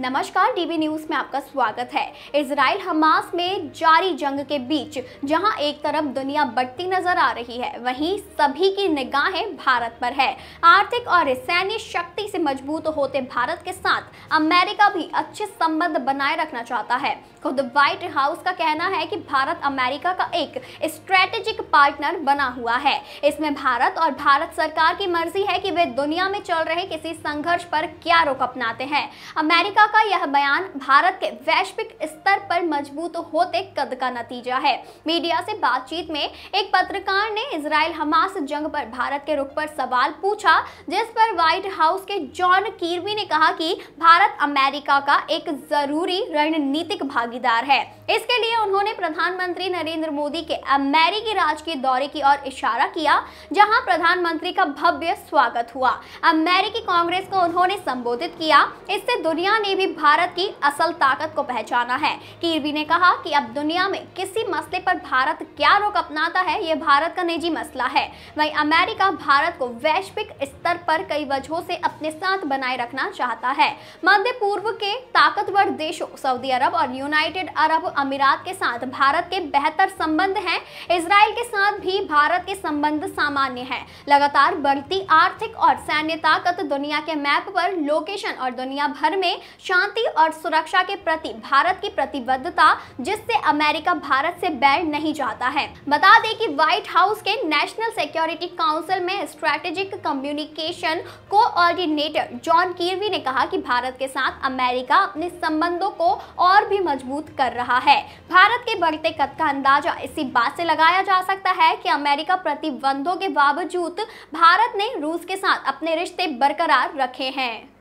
नमस्कार dB news में आपका स्वागत है इसराइल हमास में जारी जंग के बीच जहां एक तरफ दुनिया बढ़ती नजर आ रही है वहीं सभी की निगाहें भारत पर है आर्थिक और सैन्य शक्ति से मजबूत होते भारत के साथ अमेरिका भी अच्छे संबंध बनाए रखना चाहता है खुद व्हाइट हाउस का कहना है कि भारत अमेरिका का एक स्ट्रेटेजिक पार्टनर बना हुआ है इसमें भारत और भारत सरकार की मर्जी है कि वे दुनिया में चल रहे किसी संघर्ष पर क्या रुख अपनाते हैं अमेरिका अमेरिका का यह बयान भारत के वैश्विक स्तर पर मजबूत होते कद का नतीजा है मीडिया से बातचीत में एक पत्रकार ने इसराइल हमास जंग पर भारत के रुख पर सवाल पूछा जिस पर व्हाइट हाउस के जॉन कीरवी ने कहा कि भारत अमेरिका का एक जरूरी रणनीतिक भागीदार है इसके लिए उन्होंने प्रधानमंत्री नरेंद्र मोदी के अमेरिकी राजकीय दौरे की ओर इशारा किया जहां प्रधानमंत्री का भव्य स्वागत हुआ अमेरिकी कांग्रेस को उन्होंने संबोधित किया इससे दुनिया ने ने भी भारत की असल ताकत को पहचाना है कीरबी ने कहा कि अब दुनिया में किसी मसले पर भारत क्या रोक अपनाता है ये भारत का निजी मसला है वहीं अमेरिका भारत को वैश्विक स्तर पर कई वजहों से अपने साथ बनाए रखना चाहता है मध्य पूर्व के ताकतवर देशों सऊदी अरब और यूनाइटेड अरब अमीरात के साथ भारत के बेहतर संबंध हैं इसराइल के साथ भी भारत के संबंध सामान्य है लगातार बढ़ती आर्थिक और सैन्य ताकत दुनिया के मैप पर लोकेशन और दुनिया भर में शांति और सुरक्षा के प्रति भारत की प्रतिबद्धता जिससे अमेरिका भारत से बैर नहीं जाता है बता दें कि व्हाइट हाउस के नेशनल सिक्योरिटी काउंसिल में strategic communication coordinator John Kirby ने कहा कि भारत के साथ अमेरिका अपने संबंधों को और भी मजबूत कर रहा है भारत के बढ़ते कद का अंदाजा इसी बात से लगाया जा सकता है कि अमेरिका प्रतिबंधों के बावजूद भारत ने रूस के साथ अपने रिश्ते बरकरार रखे हैं